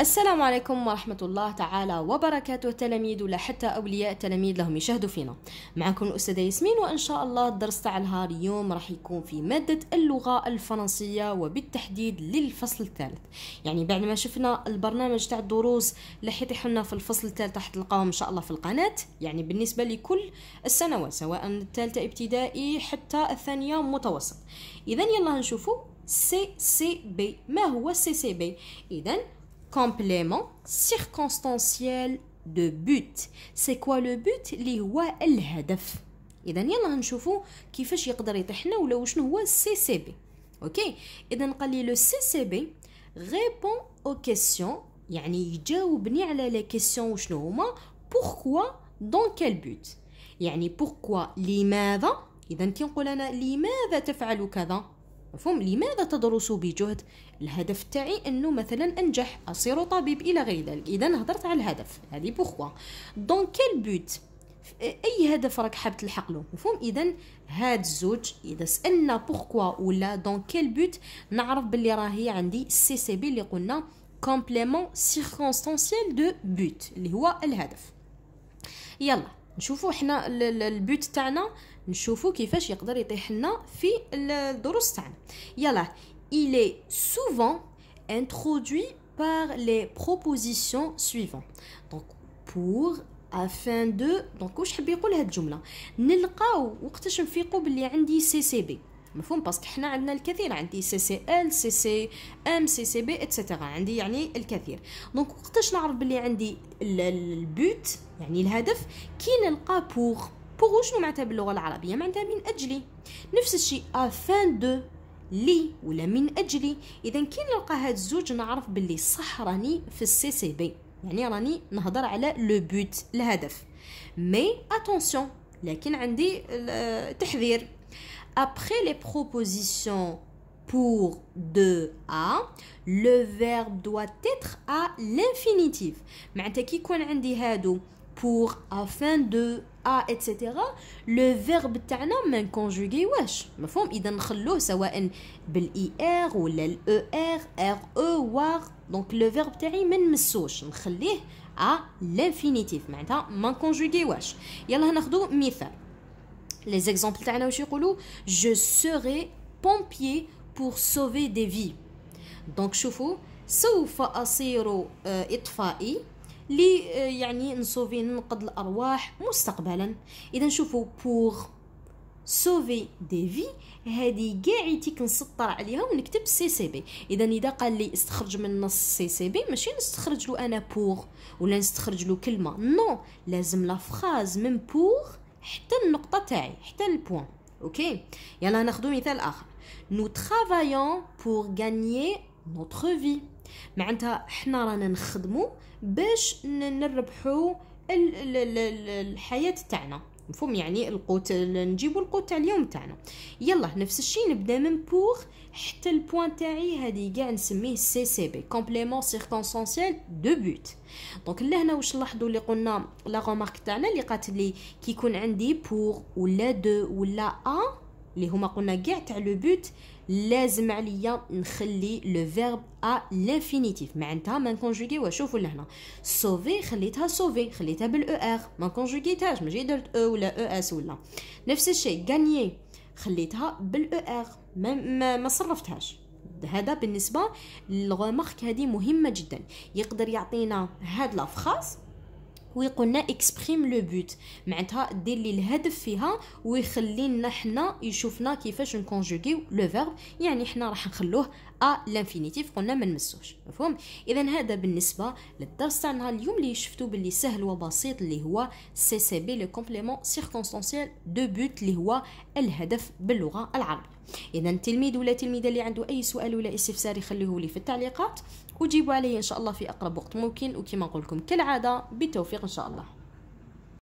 السلام عليكم ورحمة الله تعالى وبركاته تلاميذ ولا حتى أولياء تلاميذ لهم يشاهدوا فينا معكم الأستاذة ياسمين وإن شاء الله الدرس تاع نهار اليوم راح يكون في مادة اللغة الفرنسية وبالتحديد للفصل الثالث يعني بعد ما شفنا البرنامج تاع الدروس لحيت حنا في الفصل الثالث راح تلقاهم إن شاء الله في القناة يعني بالنسبة لكل السنوات سواء الثالثة ابتدائي حتى الثانية متوسط إذا يلا نشوفوا سي سي بي ما هو سي سي بي إذا complément circonstanciel de but c'est quoi le but huwa el hadaf. اذا يلا نشوفوا كيفاش يقدر يطيحنا ولا شنو هو c'est سي بي اوكي اذا قال لي لو سي سي بي Pourquoi? او كيسيون Pourquoi? يجاوبني على لي كيسيون وشنو هما بوركوا دون كال بوت يعني لماذا كي نقول لماذا تفعل كذا مفهوم لماذا تدرس بجهد الهدف تاعي انه مثلا انجح اصير طبيب الى غير ذلك اذا هضرت على الهدف هذه بوخوا دونك كيل بوت اي هدف راك حاب تلحق له مفهوم اذا هاد الزوج اذا سالنا بوخوا ولا دون كيل بوت نعرف باللي راهي عندي سي سي بي اللي قلنا كومبليمون سيركونستانسيال دو بوت اللي هو الهدف يلا نشوفوا حنا البوت تاعنا نشوفوا كيفاش يقدر يطيح لنا في الدروس تاعنا يلا il est souvent introduit par les propositions suivantes donc pour afin de دونك واش حب يقول هاد الجمله نلقاو وقتاش نفيقوا باللي عندي سي سي بي مفهوم باسكو حنا عندنا الكثير عندي سي سي ال سي سي ام سي سي بي اتسيتيرا عندي يعني الكثير دونك وقتاش نعرف بلي عندي البوت يعني الهدف كي نلقى بوغ بوغ شنو معناتها باللغه العربيه معناتها من اجلي نفس الشيء افان دو لي ولا من اجلي اذا كي نلقى هاد الزوج نعرف باللي صح راني في السي سي بي يعني راني نهضر على لو بوت الهدف مي اتونسيون لكن عندي تحذير Après les propositions pour de à, le verbe doit être à l'infinitif. معناتها كي يكون عندي هادو pour afin de à etc le verbe تاعنا ما واش مفهوم اذا نخلوه سواء بالاي ار ولا الاو ار ار او وار دونك تاعي ما نمسوش نخليه à l'infinitif معناتها ما يلا ناخذ مثال لي زيكزومبل تاعنا واش يقولوا جو سوري بومبيي بور سوفي دي في دونك شوفوا سوف اصير آه، اطفائي لي آه، يعني نصوفي ننقذ الارواح مستقبلا اذا شوفوا بور سوفي دي في هذه كاع يتيك نسطر عليها ونكتب سي سي بي اذا اذا قال لي استخرج من نص سي سي بي ماشي نستخرج له انا بور ولا نستخرج له كلمه نو لازم لا فراز من بور حتى النقطه تاعي حتى البوان اوكي يلا ناخذ مثال اخر نو ترافايون بور غانيي نوتر في معناتها حنا رانا نخدمو باش نربحو الحياه تاعنا مفهوم يعني القوت نجيبوا القوت تاع اليوم تاعنا يلا نفس الشيء نبدا من بوغ حتى البوان تاعي هذه كاع نسميه سي سي بي كومبليمون سيركونسونسيال دو بوت دونك لهنا واش نلاحظوا اللي قلنا لا رمارك تاعنا اللي قالت لي كيكون عندي بوغ ولا دو ولا ا اللي هما قلنا كاع تاع لو بوت لازم عليا نخلي لو فيرب ا لانفينيتيف معناتها ما نكونجوغيوها شوفوا لهنا سوفي خليتها سوفي خليتها بالاو ار ما كونجوغيتهاش ماشي درت او e ولا او اس ولا نفس الشيء غاني خليتها بالاو ار ما, ما, ما صرفتهاش هذا بالنسبه للغومارك هذه مهمه جدا يقدر يعطينا هاد لافخاس ويقولنا اكسبريم لو بوت معناتها دير لي الهدف فيها لنا حنا يشوفنا كيفاش نكونجوغي لو فيرب يعني حنا راح نخلوه ا لانفينيتيف قلنا ما نمسوش مفهوم اذا هذا بالنسبه للدرس تاعنا اليوم اللي شفتو باللي سهل وبسيط اللي هو سي سي بي لو كومبليمون سيركونستانسييل دو بوت اللي هو الهدف باللغه العربيه اذا التلميذ ولا التلميذه اللي عنده اي سؤال ولا استفسار يخليه لي في التعليقات وجيبوا عليه ان شاء الله في اقرب وقت ممكن وكما نقول لكم كالعاده بالتوفيق ان شاء الله